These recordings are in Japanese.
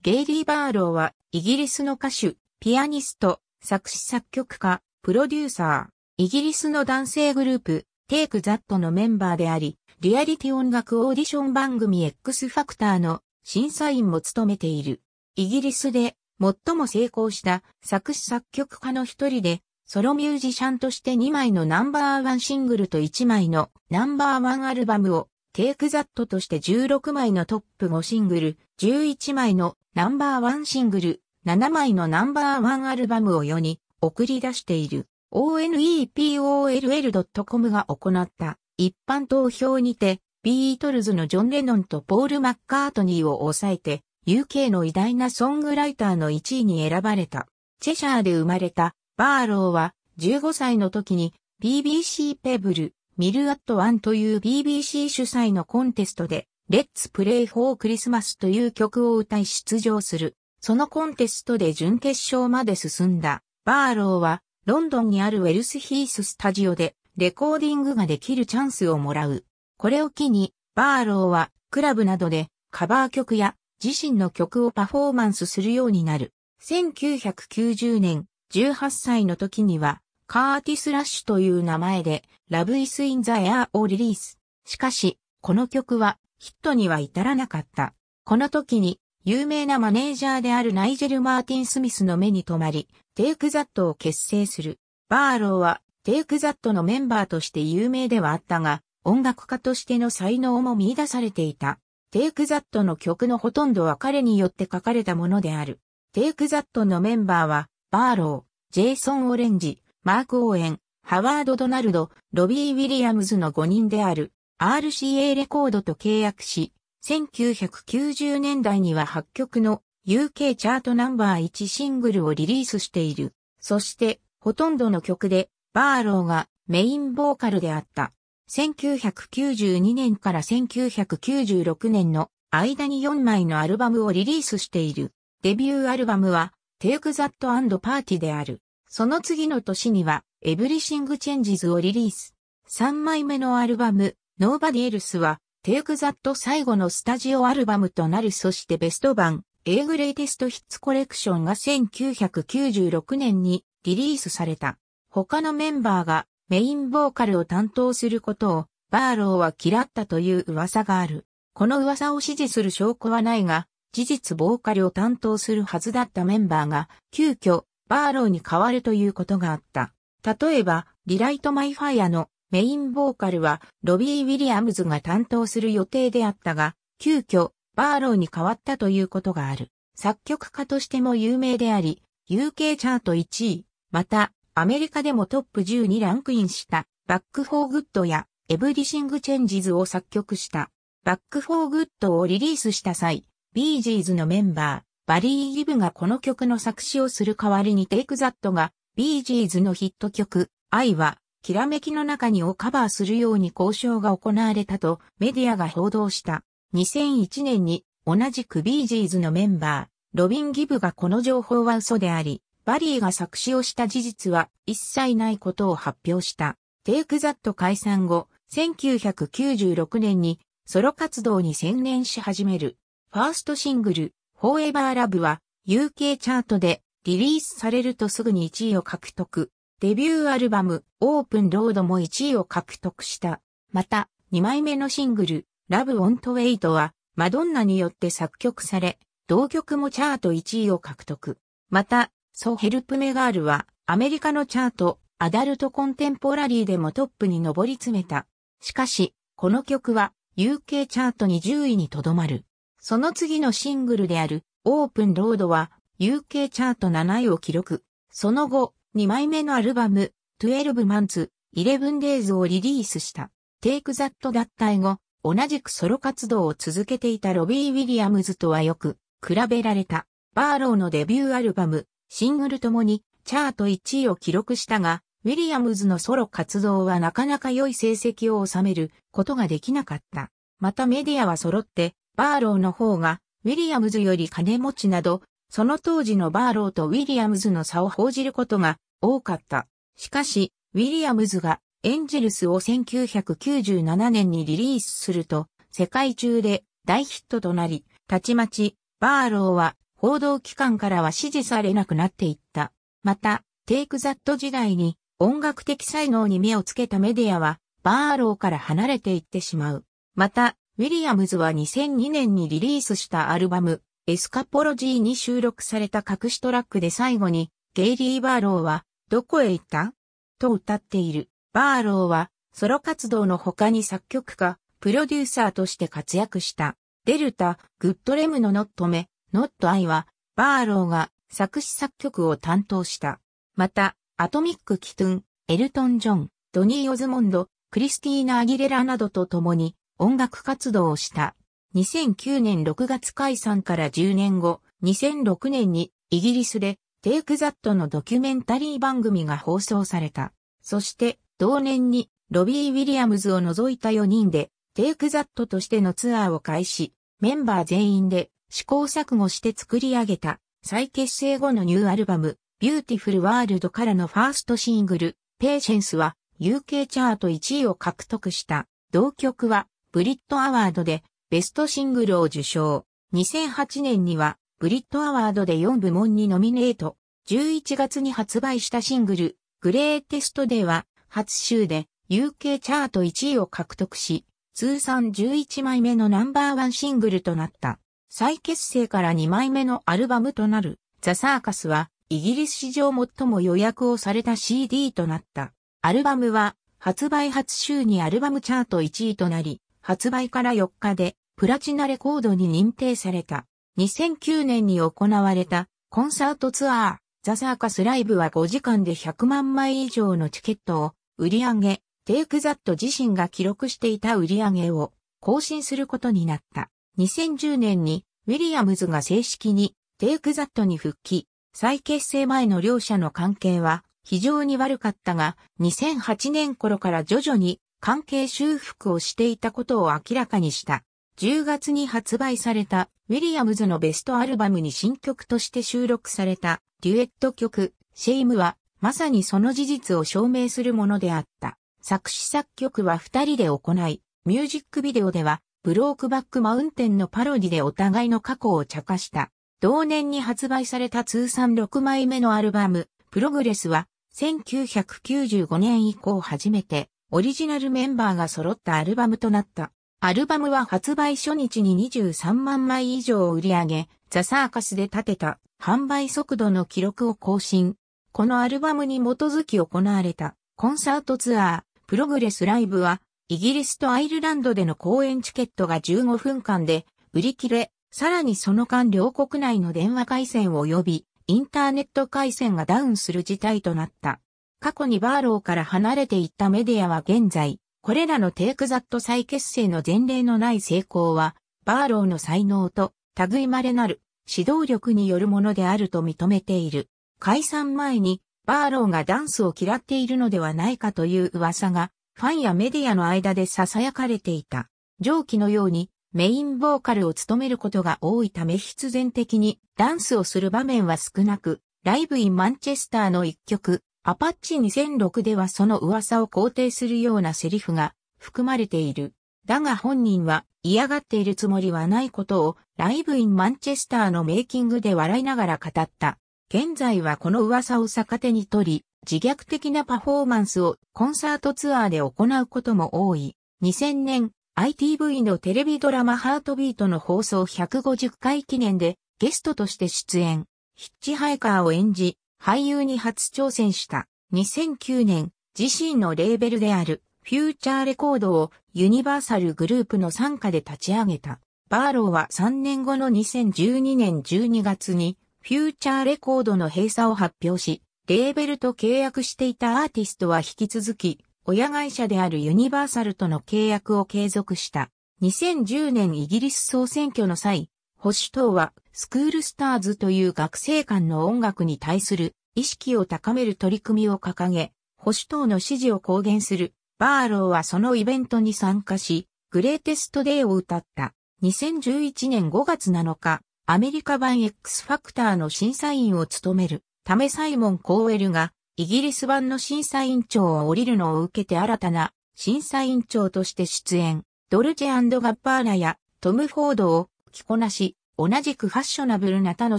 ゲイリー・バーローは、イギリスの歌手、ピアニスト、作詞作曲家、プロデューサー、イギリスの男性グループ、テイク・ザットのメンバーであり、リアリティ音楽オーディション番組 X ファクターの審査員も務めている。イギリスで最も成功した作詞作曲家の一人で、ソロミュージシャンとして2枚のナンバーワンシングルと1枚のナンバーワンアルバムをテイクザットとして16枚のトップ5シングル、11枚のナンバーワンシングル、7枚のナンバーワンアルバムを世に送り出している onepol.com が行った一般投票にてビートルズのジョン・レノンとポール・マッカートニーを抑えて UK の偉大なソングライターの1位に選ばれた。チェシャーで生まれたバーローは15歳の時に BBC ペブル、ミルアットワンという BBC 主催のコンテストでレッツプレイフォークリスマスという曲を歌い出場する。そのコンテストで準決勝まで進んだ。バーローは、ロンドンにあるウェルスヒーススタジオで、レコーディングができるチャンスをもらう。これを機に、バーローは、クラブなどで、カバー曲や、自身の曲をパフォーマンスするようになる。1990年、18歳の時には、カーティス・ラッシュという名前で、ラブ・イス・イン・ザ・エアーをリリース。しかし、この曲はヒットには至らなかった。この時に、有名なマネージャーであるナイジェル・マーティン・スミスの目に留まり、テイク・ザットを結成する。バーローは、テイク・ザットのメンバーとして有名ではあったが、音楽家としての才能も見出されていた。テイク・ザットの曲のほとんどは彼によって書かれたものである。テイク・ザットのメンバーは、バーロー、ジェイソン・オレンジ、マーク・オーエン、ハワード・ドナルド、ロビー・ウィリアムズの5人である。RCA レコードと契約し、1990年代には8曲の UK チャートナンバー1シングルをリリースしている。そして、ほとんどの曲で、バーローがメインボーカルであった。1992年から1996年の間に4枚のアルバムをリリースしている。デビューアルバムは Take That and Party である。その次の年には Everything Changes をリリース。3枚目のアルバム Nobody Else は Take That 最後のスタジオアルバムとなるそしてベスト版 A Greatest Hits Collection が1996年にリリースされた。他のメンバーがメインボーカルを担当することをバーローは嫌ったという噂がある。この噂を支持する証拠はないが、事実ボーカルを担当するはずだったメンバーが、急遽、バーローに変わるということがあった。例えば、リライトマイファイアのメインボーカルはロビー・ウィリアムズが担当する予定であったが、急遽バーローに変わったということがある。作曲家としても有名であり、UK チャート1位、またアメリカでもトップ10にランクインしたバック・フォー・グッドやエブリシング・チェンジズを作曲した。バック・フォー・グッドをリリースした際、ビージーズのメンバー、バリー・ギブがこの曲の作詞をする代わりにテイク・ザットが、ビージーズのヒット曲、愛はきらめきの中にをカバーするように交渉が行われたとメディアが報道した。2001年に同じくビージーズのメンバー、ロビン・ギブがこの情報は嘘であり、バリーが作詞をした事実は一切ないことを発表した。テイクザット解散後、1996年にソロ活動に専念し始める。ファーストシングル、フォーエバーラブは UK チャートでリリースされるとすぐに1位を獲得。デビューアルバム、オープンロードも1位を獲得した。また、2枚目のシングル、ラブ・オント・ウェイトは、マドンナによって作曲され、同曲もチャート1位を獲得。また、ソ・ヘルプメガールは、アメリカのチャート、アダルトコンテンポラリーでもトップに上り詰めた。しかし、この曲は、UK チャートに10位にとどまる。その次のシングルである、オープンロードは、UK チャート7位を記録。その後、2枚目のアルバム、12 Months, 11 Days をリリースした。Take That 脱退後、同じくソロ活動を続けていたロビー・ウィリアムズとはよく比べられた。バーローのデビューアルバム、シングルともにチャート1位を記録したが、ウィリアムズのソロ活動はなかなか良い成績を収めることができなかった。またメディアは揃って、バーローの方が、ウィリアムズより金持ちなど、その当時のバーローとウィリアムズの差を報じることが多かった。しかし、ウィリアムズがエンジェルスを1997年にリリースすると、世界中で大ヒットとなり、たちまち、バーローは報道機関からは支持されなくなっていった。また、テイクザット時代に音楽的才能に目をつけたメディアは、バーローから離れていってしまう。また、ウィリアムズは2002年にリリースしたアルバム、エスカポロジーに収録された隠しトラックで最後に、ゲイリー・バーローは、どこへ行ったと歌っている。バーローは、ソロ活動の他に作曲家、プロデューサーとして活躍した。デルタ、グッドレムのノットメ、ノットアイは、バーローが作詞作曲を担当した。また、アトミック・キトゥン、エルトン・ジョン、ドニー・オズモンド、クリスティーナ・アギレラなどと共に音楽活動をした。2009年6月解散から10年後、2006年にイギリスでテイクザットのドキュメンタリー番組が放送された。そして同年にロビー・ウィリアムズを除いた4人でテイクザットとしてのツアーを開始、メンバー全員で試行錯誤して作り上げた再結成後のニューアルバムビューティフルワールドからのファーストシングル、ペーシェンスは UK チャート1位を獲得した。同曲はブリットアワードでベストシングルを受賞。2008年には、ブリットアワードで4部門にノミネート。11月に発売したシングル、グレーテストでは、初週で UK チャート1位を獲得し、通算11枚目のナンバーワンシングルとなった。再結成から2枚目のアルバムとなる、ザ・サーカスは、イギリス史上最も予約をされた CD となった。アルバムは、発売初週にアルバムチャート1位となり、発売から4日でプラチナレコードに認定された。2009年に行われたコンサートツアー、ザ・サーカスライブは5時間で100万枚以上のチケットを売り上げ、テイクザット自身が記録していた売り上げを更新することになった。2010年にウィリアムズが正式にテイクザットに復帰、再結成前の両者の関係は非常に悪かったが、2008年頃から徐々に関係修復をしていたことを明らかにした。10月に発売されたウィリアムズのベストアルバムに新曲として収録されたデュエット曲シェイムはまさにその事実を証明するものであった。作詞作曲は二人で行い、ミュージックビデオではブロークバックマウンテンのパロディでお互いの過去を茶化した。同年に発売された通算6枚目のアルバム、プログレスは1995年以降初めてオリジナルメンバーが揃ったアルバムとなった。アルバムは発売初日に23万枚以上を売り上げ、ザ・サーカスで立てた販売速度の記録を更新。このアルバムに基づき行われたコンサートツアー、プログレスライブは、イギリスとアイルランドでの公演チケットが15分間で売り切れ、さらにその間両国内の電話回線を呼び、インターネット回線がダウンする事態となった。過去にバーローから離れていったメディアは現在、これらのテイクザット再結成の前例のない成功は、バーローの才能と類まれなる指導力によるものであると認めている。解散前に、バーローがダンスを嫌っているのではないかという噂が、ファンやメディアの間で囁かれていた。上記のように、メインボーカルを務めることが多いため必然的にダンスをする場面は少なく、ライブインマンチェスターの一曲、アパッチ2006ではその噂を肯定するようなセリフが含まれている。だが本人は嫌がっているつもりはないことをライブインマンチェスターのメイキングで笑いながら語った。現在はこの噂を逆手に取り、自虐的なパフォーマンスをコンサートツアーで行うことも多い。2000年 ITV のテレビドラマハートビートの放送150回記念でゲストとして出演。ヒッチハイカーを演じ、俳優に初挑戦した。2009年、自身のレーベルであるフューチャーレコードをユニバーサルグループの参加で立ち上げた。バーローは3年後の2012年12月にフューチャーレコードの閉鎖を発表し、レーベルと契約していたアーティストは引き続き、親会社であるユニバーサルとの契約を継続した。2010年イギリス総選挙の際、保守党はスクールスターズという学生間の音楽に対する意識を高める取り組みを掲げ、保守党の支持を公言する、バーローはそのイベントに参加し、グレーテストデイを歌った。2011年5月7日、アメリカ版 X ファクターの審査員を務める、ためサイモン・コーエルが、イギリス版の審査員長を降りるのを受けて新たな審査員長として出演、ドルチェガッバーナやトム・フォードを着こなし、同じくファッショナブルな他の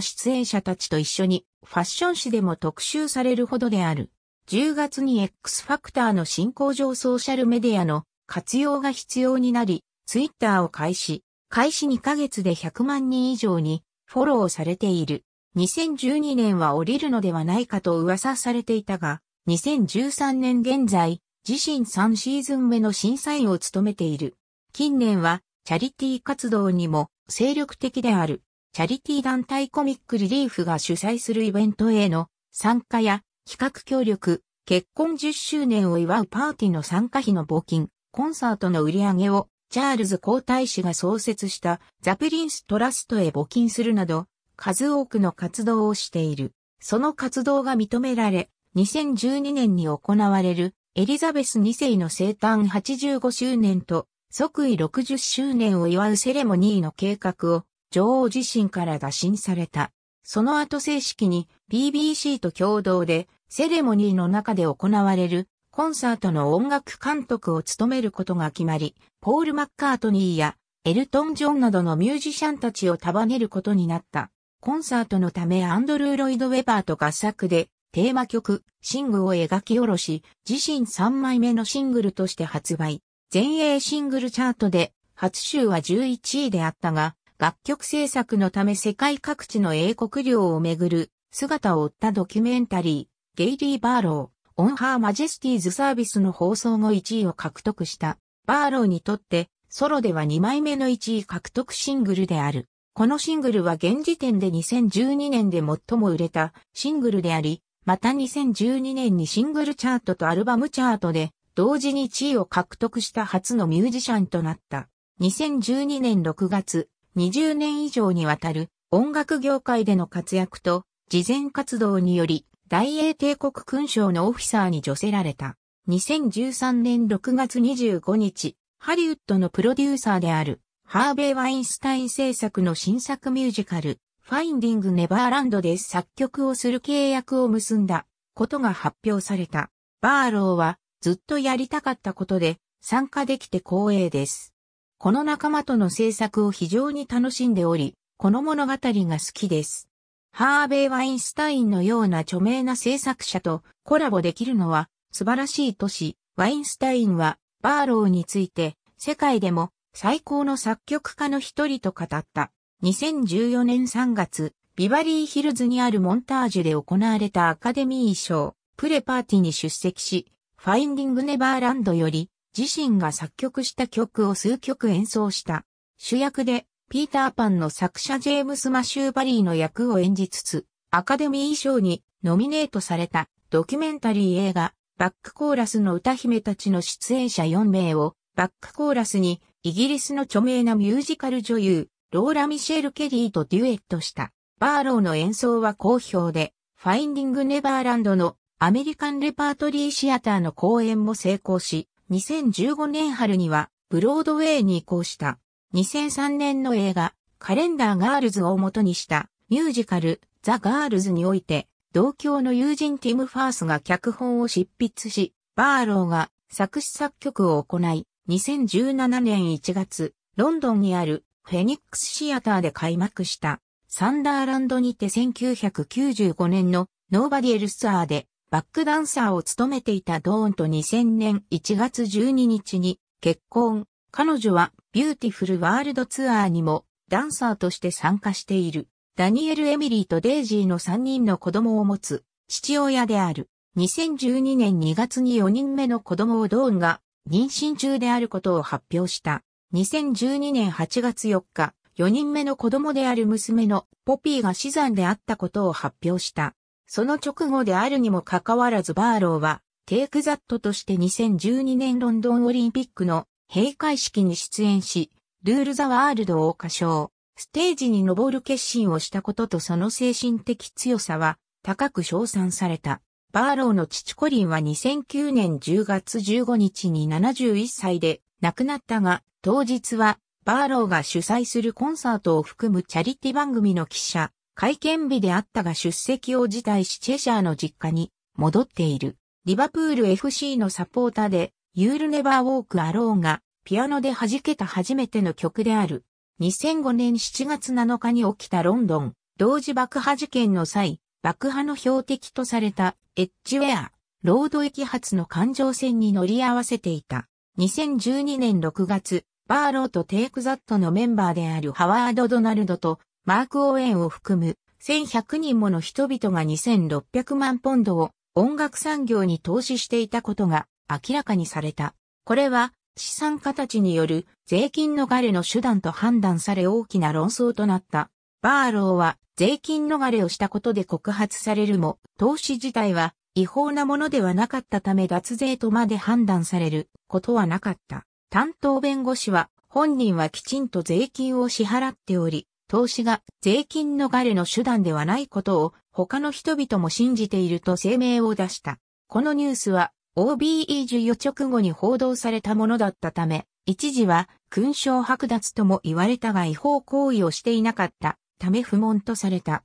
出演者たちと一緒にファッション誌でも特集されるほどである。10月に X ファクターの進行上ソーシャルメディアの活用が必要になり、ツイッターを開始、開始2ヶ月で100万人以上にフォローされている。2012年は降りるのではないかと噂されていたが、2013年現在、自身3シーズン目の審査員を務めている。近年はチャリティー活動にも精力的である。チャリティー団体コミックリリーフが主催するイベントへの参加や企画協力、結婚10周年を祝うパーティーの参加費の募金、コンサートの売り上げをチャールズ皇太子が創設したザ・プリンストラストへ募金するなど、数多くの活動をしている。その活動が認められ、2012年に行われるエリザベス2世の生誕85周年と即位60周年を祝うセレモニーの計画を女王自身から打診された。その後正式に BBC と共同でセレモニーの中で行われるコンサートの音楽監督を務めることが決まり、ポール・マッカートニーやエルトン・ジョンなどのミュージシャンたちを束ねることになった。コンサートのためアンドルー・ロイド・ウェバーと合作でテーマ曲、シングを描き下ろし、自身3枚目のシングルとして発売。全英シングルチャートで初週は11位であったが、楽曲制作のため世界各地の英国領をめぐる姿を追ったドキュメンタリー、ゲイリー・バーロー、オン・ハー・マジェスティーズサービスの放送後1位を獲得した。バーローにとってソロでは2枚目の1位獲得シングルである。このシングルは現時点で2012年で最も売れたシングルであり、また2012年にシングルチャートとアルバムチャートで同時に地位を獲得した初のミュージシャンとなった。2012年6月、20年以上にわたる音楽業界での活躍と、慈善活動により、大英帝国勲章のオフィサーに助せられた。2013年6月25日、ハリウッドのプロデューサーである、ハーベイ・ワインスタイン制作の新作ミュージカル、ファインディング・ネバーランドで作曲をする契約を結んだことが発表された。バーローはずっとやりたかったことで参加できて光栄です。この仲間との制作を非常に楽しんでおり、この物語が好きです。ハーベイ・ワインスタインのような著名な制作者とコラボできるのは素晴らしい都市。ワインスタインはバーローについて世界でも最高の作曲家の一人と語った。2014年3月、ビバリーヒルズにあるモンタージュで行われたアカデミー賞プレパーティに出席し、ファインディングネバーランドより、自身が作曲した曲を数曲演奏した。主役で、ピーターパンの作者ジェームス・マシューバリーの役を演じつつ、アカデミー賞にノミネートされたドキュメンタリー映画、バックコーラスの歌姫たちの出演者4名を、バックコーラスに、イギリスの著名なミュージカル女優、ローラ・ミシェル・ケリーとデュエットした。バーローの演奏は好評で、ファインディング・ネバーランドのアメリカンレパートリーシアターの公演も成功し、2015年春にはブロードウェイに移行した。2003年の映画、カレンダーガールズを元にしたミュージカル、ザ・ガールズにおいて、同郷の友人ティム・ファースが脚本を執筆し、バーローが作詞作曲を行い、2017年1月、ロンドンにあるフェニックスシアターで開幕した、サンダーランドにて1995年のノーバディエルスアーでバックダンサーを務めていたドーンと2000年1月12日に結婚。彼女はビューティフルワールドツアーにもダンサーとして参加している。ダニエル・エミリーとデイジーの3人の子供を持つ父親である。2012年2月に4人目の子供をドーンが妊娠中であることを発表した。2012年8月4日、4人目の子供である娘のポピーが死産であったことを発表した。その直後であるにもかかわらずバーローは、テイクザットとして2012年ロンドンオリンピックの閉会式に出演し、ルール・ザ・ワールドを歌唱、ステージに登る決心をしたこととその精神的強さは高く称賛された。バーローの父コリンは2009年10月15日に71歳で亡くなったが、当日はバーローが主催するコンサートを含むチャリティ番組の記者、会見日であったが出席を辞退しチェシャーの実家に戻っている。リバプール FC のサポーターで、ユールネバーウォークアローがピアノで弾けた初めての曲である。2005年7月7日に起きたロンドン同時爆破事件の際、爆破の標的とされたエッジウェア、ロード駅発の環状線に乗り合わせていた。2012年6月、バーローとテイクザットのメンバーであるハワード・ドナルドとマーク・オーエンを含む1100人もの人々が2600万ポンドを音楽産業に投資していたことが明らかにされた。これは資産家たちによる税金逃れの手段と判断され大きな論争となった。バーローは税金逃れをしたことで告発されるも、投資自体は違法なものではなかったため脱税とまで判断されることはなかった。担当弁護士は本人はきちんと税金を支払っており、投資が税金逃れの手段ではないことを他の人々も信じていると声明を出した。このニュースは OBE 授与直後に報道されたものだったため、一時は勲章剥奪とも言われたが違法行為をしていなかったため不問とされた。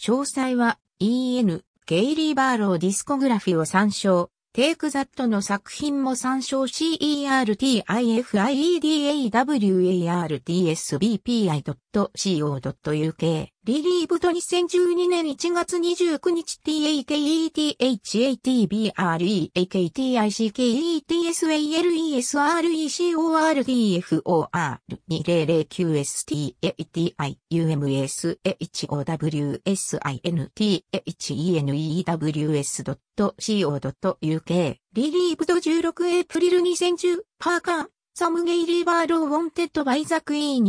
詳細は EN ゲイリー・バーローディスコグラフィを参照。Take That の作品も参照 CERTIFIEDAWARTSBPI.co.uk リリーブド2012年1月29日 t a k e t h a t b r e a k t i c k e t s a l e s r e c o o r r f 2 0 0 9 s t h o w s i n t h e n e w s c o u k リリーブド16エプリル2010パーカーサムゲイリーバーローウォンテッドバイザクイーン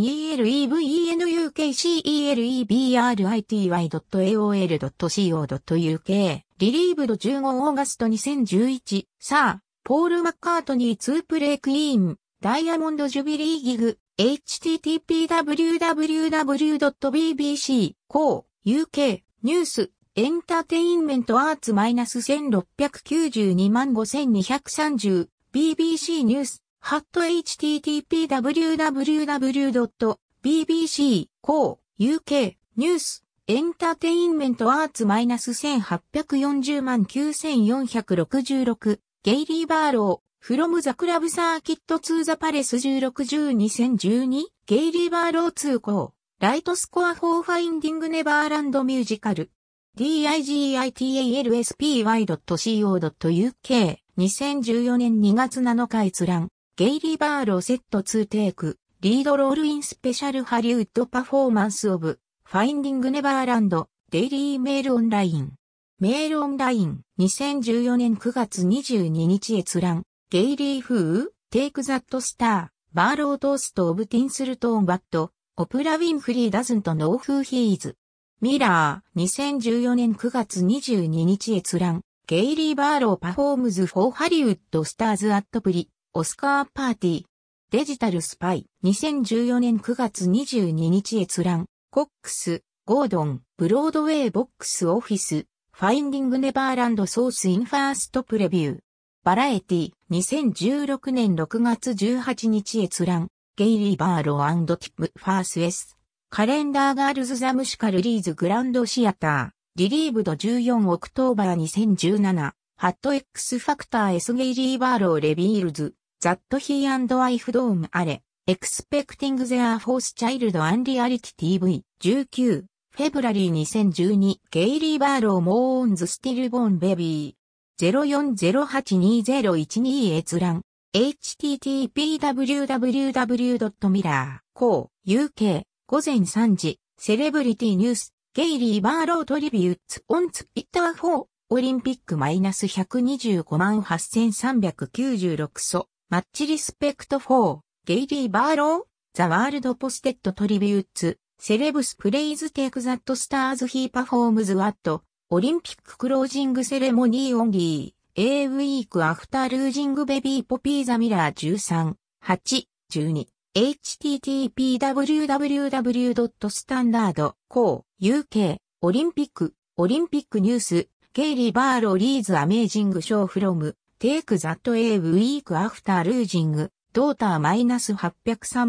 ELEVENUKCELEBRITY.AOL.CO.UK リリーブド15オーガスト2011さあ、ポール・マッカートニー2プレイクイーンダイヤモンドジュビリーギグ httpwww.bbc.co.uk ニュースエンターテインメントアーツマイナス1692万5230 BBC ニュースハット http://www.bbc.co.uk ニュースエンターテインメントアーツマイナス1840万9466ゲイリー・バーローフロムザ・クラブ・サーキット・ツー・ザ・パレス to the p a 1 6 1 2 0 1 2ゲイリー・バーロー通行ライトスコアフォー・ファインディング・ネバーランド・ミュージカル digitalspy.co.uk 2014年2月7日閲覧ゲイリーバーロセットツー・テイク、リードロールインスペシャルハリウッドパフォーマンスオブ、ファインディングネバーランド、デイリーメールオンライン。メールオンライン、2014年9月22日閲覧、ゲイリーフー、テイクザットスター、バーロートーストオブティンスルトーンバット、オプラウィンフリーダズンとノーフーヒーズ。ミラー、2014年9月22日閲覧、ゲイリー・バーローパフォームズ・フォー・ハリウッド・スターズ・アット・プリ、オスカーパーティー、デジタルスパイ、2014年9月22日閲覧、コックス、ゴードン、ブロードウェイボックスオフィス、ファインディングネバーランドソースインファーストプレビュー。バラエティ、2016年6月18日閲覧、ゲイリー・バーローティップ・ファースエス、カレンダーガールズ・ザ・ムシカル・リーズ・グランド・シアター、リリーブド14オクトーバー2017、ハット X ファクター S ゲイリー・バーロー・レビールズ、that he and w I f e d o n t are, expecting their fourth child a n reality TV, 19, February 2012, ゲイリー・バーロー・モーンズ・スティルボーン・ベビー、04082012閲覧、httpwww.mirror.co.uk、午前3時、セレブリティニュース、ゲイリー・バーロー・トリビューツ・オンツ・イッター・4オリンピックマイナス125万8396ソ。マッチリスペクト4、ゲイリー・バーロー、ザ・ワールド・ポステッド・トリビューツ、セレブス・プレイズ・テイク・ザット・スターズ・ヒー・パフォームズ・ワット、オリンピック・クロージング・セレモニー・オンリー、エ A ウィーク・アフター・ルージング・ベビー・ポピー・ザ・ミラー13、8、12、http://www.standard.co.uk オリンピック、オリンピックニュース、ゲイリー・バーロー・リーズ・アメージング・ショー・フロム、take that a week after losing, daughter-803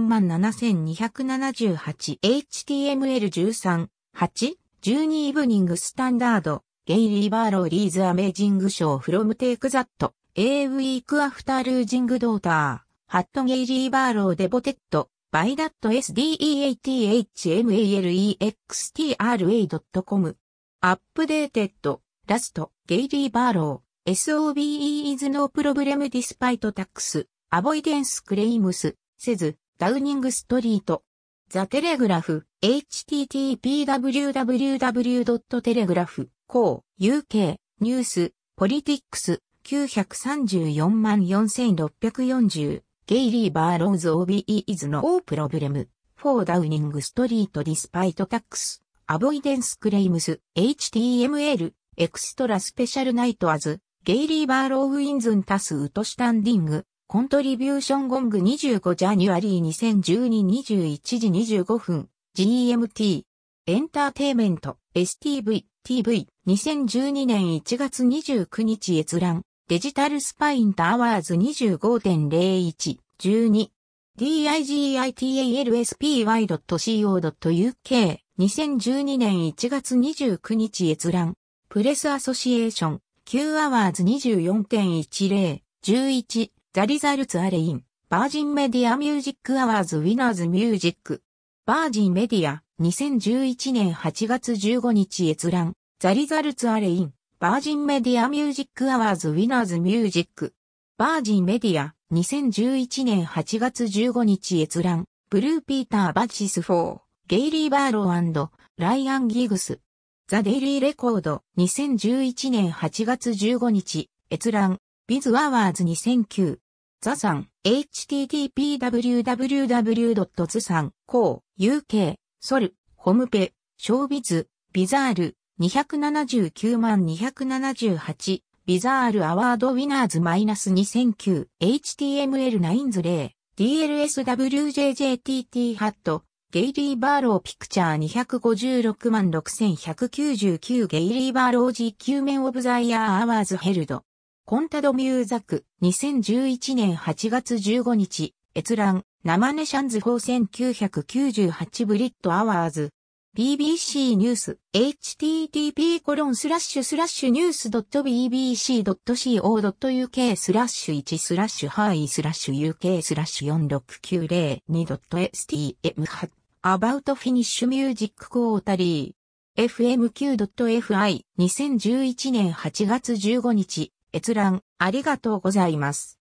万 7278html13 8 12イブニングスタンダード、ゲイリーバーローリーズアメージングショーフロムテイクザット、A ウィークアフタールージングドーター、ハットゲイリーバーローデボテット。バイダット SDEATHMALEXTRA.com。アップデート。ラスト、ゲイリーバーロー。SOBE is no problem despite tax, avoidance claims, せず、ダウニングストリート。ザ・テレグラフ、http://www.telegraph、co、uk、ニュース、ポリティックス、934万4640、ゲイリー・バーローズ OBE is no problem, for Downing Street despite tax, avoidance claims, html, extra special night as, ゲイリー・バーロー・ウィンズン・タス・ウト・スタンディング、コントリビューション・ゴング25ジャニュアリー2012-21時25分、GMT、エンターテイメント、STV、TV、2012年1月29日閲覧、デジタルスパインタアワーズ25.01、12、digitalspy.co.uk2012 年1月29日閲覧プレスアソシエーション Q アワーズ24.10、11、ザリザルツアレイン、バージンメディアミュージックアワーズウィナーズミュージック、バージンメディア、2011年8月15日閲覧、ザリザルツアレイン、バージンメディアミュージックアワーズウィナーズミュージック、バージンメディア、2011年8月15日閲覧、ブルーピーター・バチス4、ゲイリー・バーローライアン・ギグス、ザ・デイリー・レコード、2011年8月15日、閲覧、ビズ・アワーズ2009、ザさん、http://www. さん、こう、UK、ソル、ホムペ、ショービズ、ビザール、279万278、ビザールアワードウィナーズ -2009、html9 0 DLSWJJTT ハットゲイリー・バーロー・ピクチャー256万6199ゲイリー・バーロー GQ メン・オブ・ザ・イヤー・アワーズ・ヘルド。コンタド・ミューザク、2011年8月15日、閲覧、生ネシャンズー1998ブリット・アワーズ、BBC ニュース http コロンスラッシュスラッシュニュース .bbc.co.uk スラッシュ1スラッシュハイスラッシュ UK スラッシュ 4690.2.stm アバ About Finish Music Quarterly f m q f i 2011年8月15日閲覧ありがとうございます。